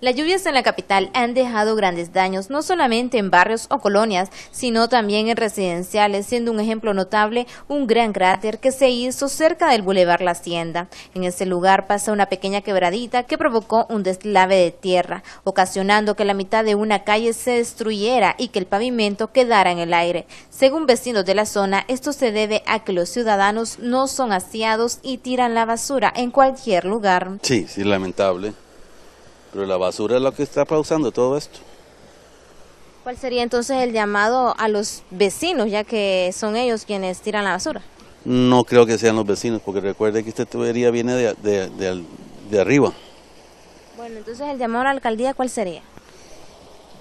Las lluvias en la capital han dejado grandes daños, no solamente en barrios o colonias, sino también en residenciales, siendo un ejemplo notable un gran cráter que se hizo cerca del Boulevard La Hacienda. En ese lugar pasa una pequeña quebradita que provocó un deslave de tierra, ocasionando que la mitad de una calle se destruyera y que el pavimento quedara en el aire. Según vecinos de la zona, esto se debe a que los ciudadanos no son aseados y tiran la basura en cualquier lugar. Sí, sí, lamentable. Pero la basura es lo que está causando todo esto. ¿Cuál sería entonces el llamado a los vecinos, ya que son ellos quienes tiran la basura? No creo que sean los vecinos, porque recuerde que esta tubería viene de, de, arriba. Bueno, entonces el llamado a la alcaldía, ¿cuál sería?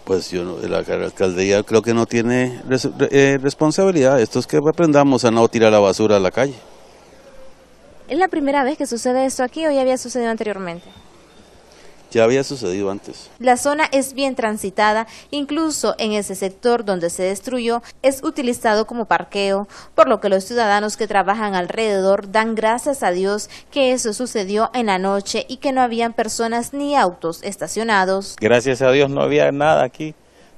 Pues yo, la alcaldía creo que no tiene eh, responsabilidad. Esto es que aprendamos a no tirar la basura a la calle. ¿Es la primera vez que sucede esto aquí o ya había sucedido anteriormente? Ya había sucedido antes. La zona es bien transitada, incluso en ese sector donde se destruyó es utilizado como parqueo, por lo que los ciudadanos que trabajan alrededor dan gracias a Dios que eso sucedió en la noche y que no habían personas ni autos estacionados. Gracias a Dios no había nada aquí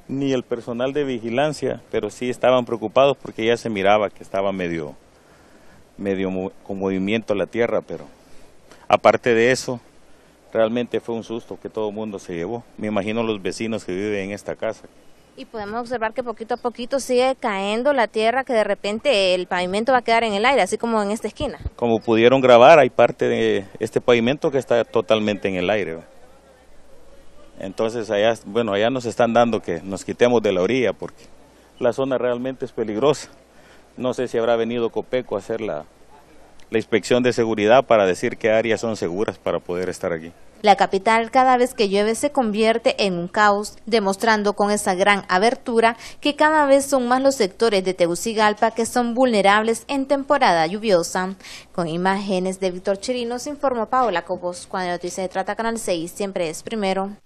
ni el personal de vigilancia, pero sí estaban preocupados porque ya se miraba que estaba medio, medio con movimiento la tierra, pero aparte de eso, realmente fue un susto que todo el mundo se llevó. Me imagino los vecinos que viven en esta casa. Y podemos observar que poquito a poquito sigue cayendo la tierra, que de repente el pavimento va a quedar en el aire, así como en esta esquina. Como pudieron grabar, hay parte de este pavimento que está totalmente en el aire. Entonces allá, bueno, allá nos están dando que nos quitemos de la orilla porque la zona realmente es peligrosa. No sé si habrá venido Copeco a hacer la, la inspección de seguridad para decir qué áreas son seguras para poder estar aquí. La capital cada vez que llueve se convierte en un caos, demostrando con esa gran abertura que cada vez son más los sectores de Tegucigalpa que son vulnerables en temporada lluviosa. Con imágenes de Víctor Chirinos, se informó Paola Cobos. Cuando la noticia se trata Canal 6, siempre es primero.